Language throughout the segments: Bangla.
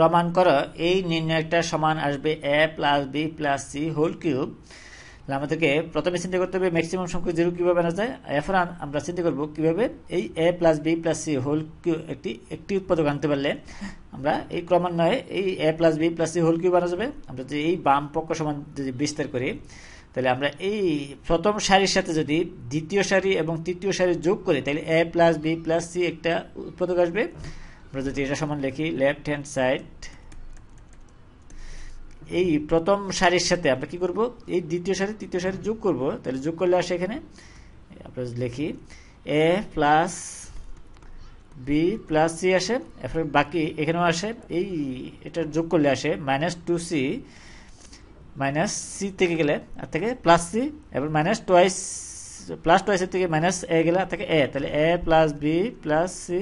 প্রমাণ করো এই নির্ণয়টা সমান আসবে A plus B plus C whole cube আমাদেরকে প্রথমে চিন্তা করতে হবে ম্যাক্সিমাম সংখ্যক জিরো কীভাবে আনা যায় এখন আমরা চিন্তা করব কীভাবে এই A plus B plus C whole cube একটি একটি উৎপাদক আনতে পারলে আমরা এই ক্রমান্বয়ে এই A plus B plus C whole cube আনা যাবে আমরা যদি এই বাম পক্ষ সমান যদি বিস্তার করি তাহলে আমরা এই প্রথম সারির সাথে যদি দ্বিতীয় সারি এবং তৃতীয় সারি যোগ করি তাহলে A plus B plus C একটা উৎপাদক আসবে আমরা যদি এটা সমান লিখি লেফট হ্যান্ড সাইড এই প্রথম সারির সাথে আমরা কি করব এই দ্বিতীয় সারি তৃতীয় সারি যোগ করব তাহলে যোগ করলে আসে এখানে আমরা লিখি A plus B plus C আসে এরপরে বাকি এখানেও আসে এই এটা যোগ করলে আসে minus two C minus C থেকে গেলে আর থেকে প্লাস সি এবার মাইনাস টোয়াইস প্লাস টোয়াইসের থেকে মাইনাস এ গেলে আর থেকে এ তাহলে A plus B plus C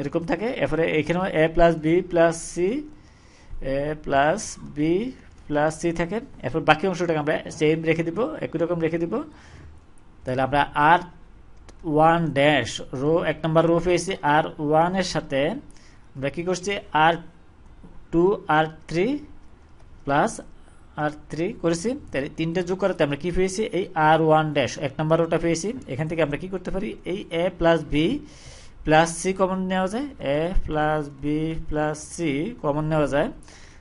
এরকম থাকে এরপরে এখানেও A plus B plus C A plus B plus C থাকে এরপর বাকি অংশটাকে আমরা সেম রেখে দিব একই রকম রেখে দিব তাহলে আমরা আর ওয়ান ড্যাশ রো এক নম্বর রো পেয়েছি আর ওয়ানের সাথে আমরা কী করছি R two R three plus R three করেছি তাহলে তিনটা যোগ করাতে আমরা কী পেয়েছি এই আর ওয়ান ড্যাশ এক নম্বর রোটা পেয়েছি এখান থেকে আমরা কী করতে পারি এই A plus B plus C common নেওয়া যায় A plus B plus C common নেওয়া যায়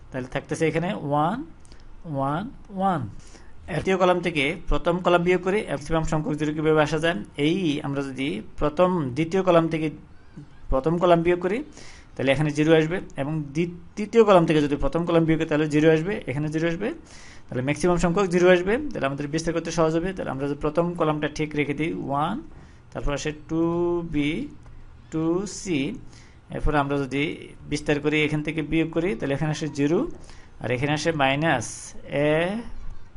তাহলে থাকতেছে এখানে ওয়ান ওয়ান ওয়ান দ্বিতীয় কলাম থেকে প্রথম কলাম বিয়োগ করে ম্যাক্সিমাম সংখ্যক জুড়ে কীভাবে আসা যায় এই আমরা যদি প্রথম দ্বিতীয় কলাম থেকে প্রথম কলাম বিয়োগ করি তাহলে এখানে জিরো আসবে এবং তৃতীয় কলাম থেকে যদি প্রথম কলাম বিয়োগ করি তাহলে জিরো আসবে এখানে জিরো আসবে তাহলে ম্যাক্সিমাম সংখ্যক জিরো আসবে তাহলে আমাদের বিস্তার করতে সহজ হবে তাহলে আমরা যদি প্রথম কলামটা ঠিক রেখে দিই ওয়ান তারপর আসে টু বি টু সি এরপর আমরা যদি বিস্তার করি এখান থেকে বিয়োগ করি তাহলে এখানে আসে জিরো আর এখানে আসে minus A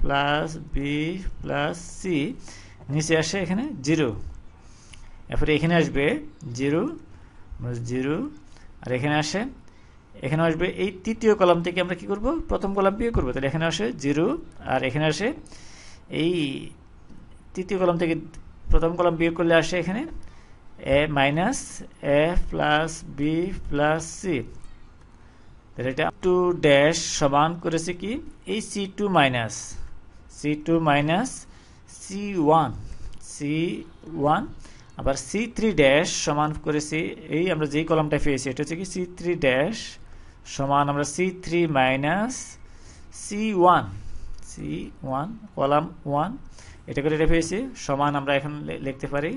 plus B plus C নিচে আসে এখানে জিরো এরপরে এখানে আসবে জিরো জিরো আর এখানে আসে এখানে আসবে এই তৃতীয় কলাম থেকে আমরা কি করব প্রথম কলাম বিয়োগ করবো তাহলে এখানে আসে জিরো আর এখানে আসে এই তৃতীয় কলাম থেকে প্রথম কলাম বিয়োগ করলে আসে এখানে a minus a plus b plus c তাহলে এটা টু ড্যাশ সমান করেছে কি এই C two minus C two minus C one C one আবার সি থ্রি ড্যাশ সমান করেছি এই আমরা যেই কলমটা পেয়েছি এটা হচ্ছে কি সি থ্রি ড্যাশ সমান আমরা C three minus C one C one column one এটা করে এটা পেয়েছি সমান আমরা এখন লিখতে পারি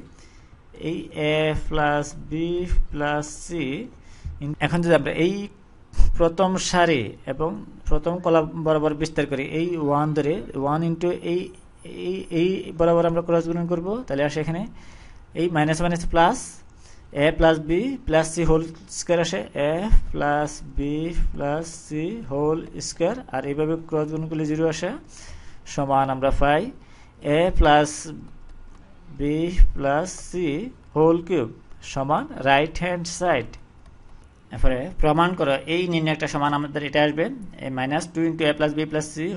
এই A plus B plus C এখন যদি আমরা এই প্রথম সারি এবং প্রথম কলা বরাবর বিস্তার করি এই ওয়ান ধরে ওয়ান ইন্টু এই এই এই বরাবর আমরা ক্রস গ্রহণ করবো তাহলে আসে এখানে এই minus minus plus A plus B plus C whole square আসে A plus B plus C whole square আর এইভাবে ক্রস গ্রহণ করলে জিরো আসে সমান আমরা পাই এ প্লাস বিশ প্লাস সি হোল কিউব সমান রাইট হ্যান্ড সাইড এরপরে প্রমাণ করো এই নির্ণয়টা সমান আমাদের এটা আসবে A minus two into A plus B plus C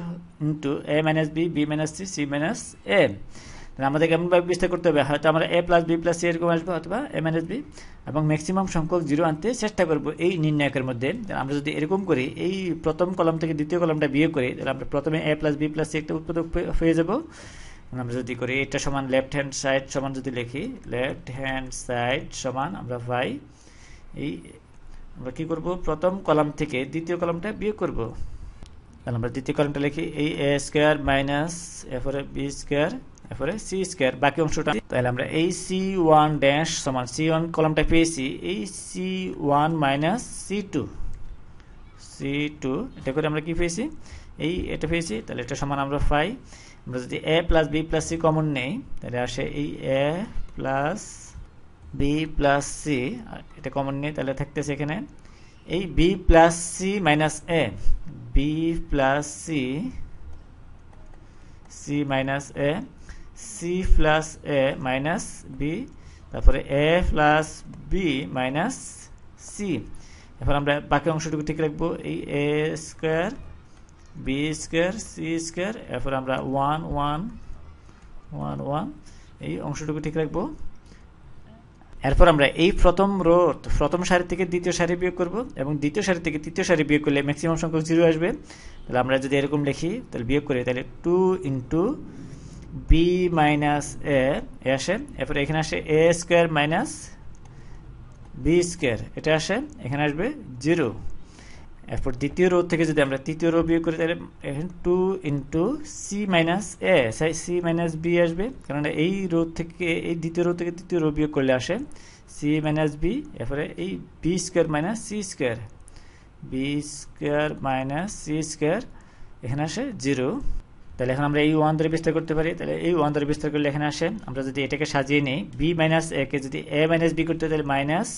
into A minus B B minus C C minus এ আমাদের কেমনভাবে বিস্তার করতে হবে হয়তো আমরা A plus B plus C এরকম আসবো অথবা এ মাইনাস বি এবং ম্যাক্সিমাম সংখ্যক জিরো আনতে চেষ্টা করব এই নির্ণায়কের মধ্যে আমরা যদি এরকম করি এই প্রথম কলম থেকে দ্বিতীয় কলমটা বিয়ে করি তাহলে আমরা প্রথমে A plus B plus C একটা উৎপাদক পেয়ে যাবো আমরা যদি করি এটা সমান লেফট হ্যান্ড সাইড সমান যদি লিখি লেফট হ্যান্ড সাইড সমান আমরা পাই এই আমরা কী করব প্রথম কলাম থেকে দ্বিতীয় কলামটা বিয়োগ করব তাহলে আমরা দ্বিতীয় কলামটা লিখি এই এ স্কোয়ার মাইনাস এরপরে বি স্কোয়ার এরপরে সি স্কোয়ার বাকি অংশটা তাহলে আমরা এই সি ওয়ান ড্যাশ সমান সি ওয়ান কলামটা পেয়েছি এই C one minus C two C two এটা করে আমরা কি পেয়েছি এই এটা পেয়েছি তাহলে এটা সমান আমরা পাই আমরা যদি A plus B plus C common নেই তাহলে আসে এই A plus B plus C এটা কমন নেই তাহলে থাকতেছে এখানে এই B plus C minus A B plus C C minus A C plus A minus B তারপরে A plus B minus C এরপর আমরা বাকি অংশটুকু ঠিক রাখবো এই A square B square C square এরপর আমরা ওয়ান ওয়ান ওয়ান ওয়ান এই অংশটুকু ঠিক রাখবো এরপর আমরা এই প্রথম রোড প্রথম সারি থেকে দ্বিতীয় সারি বিয়োগ করব এবং দ্বিতীয় সারি থেকে তৃতীয় সারি বিয়োগ করলে ম্যাক্সিমাম সংখ্যক জিরো আসবে তাহলে আমরা যদি এরকম লিখি তাহলে বিয়োগ করি তাহলে two into B minus A আসে এরপর এখানে আসে A square minus B square এটা আসে এখানে আসবে জিরো এরপর দ্বিতীয় রো থেকে যদি আমরা তৃতীয় রো বিয়োগ করি তাহলে এখন two into C minus A সাই সি মাইনাস বি আসবে কারণ এই রো থেকে এই দ্বিতীয় রো থেকে তৃতীয় রো বিয়োগ করলে আসে সি মাইনাস বি এরপরে এই B square minus C square B square minus C square এখানে আসে জিরো তাহলে এখন আমরা এই ওয়ান দ্বারা বিস্তার করতে পারি তাহলে এই ওয়ান দ্বারা বিস্তার করলে এখানে আসে আমরা যদি এটাকে সাজিয়ে নিই বি মাইনাস একে যদি এ মাইনাস বি করতে তাহলে মাইনাস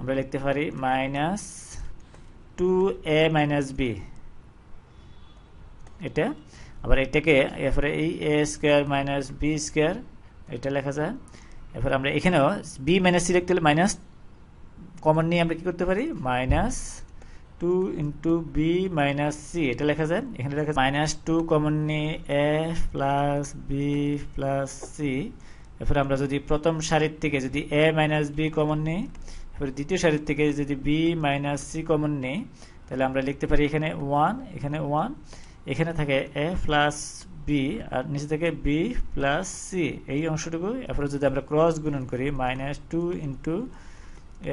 আমরা লিখতে পারি minus two A minus B এটা আবার এটাকে এরপরে এই A square minus B square এটা লেখা যায় এরপর আমরা এখানেও বি মাইনাস সি লিখতে হলে মাইনাস কমন নিয়ে আমরা কি করতে পারি minus two into B minus C এটা লেখা যায় এখানে লেখা মাইনাস টু কমন নিয়ে A plus B plus C এরপর আমরা যদি প্রথম সারির থেকে যদি এ মাইনাস বি কমন নিই এবার দ্বিতীয় সারির থেকে যদি বি মাইনাস সি কমন নেই তাহলে আমরা লিখতে পারি এখানে ওয়ান এখানে ওয়ান এখানে থাকে এ প্লাস বি আর নিচে থাকে বি প্লাস সি এই অংশটুকু এরপরে যদি আমরা ক্রস গুণন করি minus two into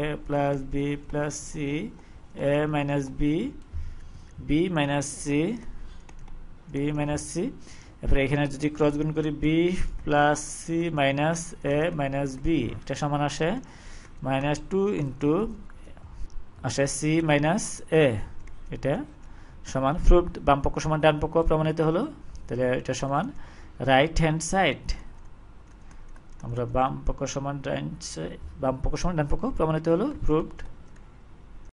A plus B plus C A minus B B minus C B minus C এরপরে এখানে যদি ক্রস গুণ করি B plus C minus A minus B এটা সমান আসে মাইনাস টু ইন্টু আসে সি মাইনাস এ এটা সমান প্রুফ বামপক্ষ সমান ডানপক্ষ প্রমাণিত হলো তাহলে এটা সমান রাইট হ্যান্ড সাইড আমরা বাম পক্ষ সমান ডান বাম পক্ষ সমান ডান প্রমাণিত হলো প্রুভড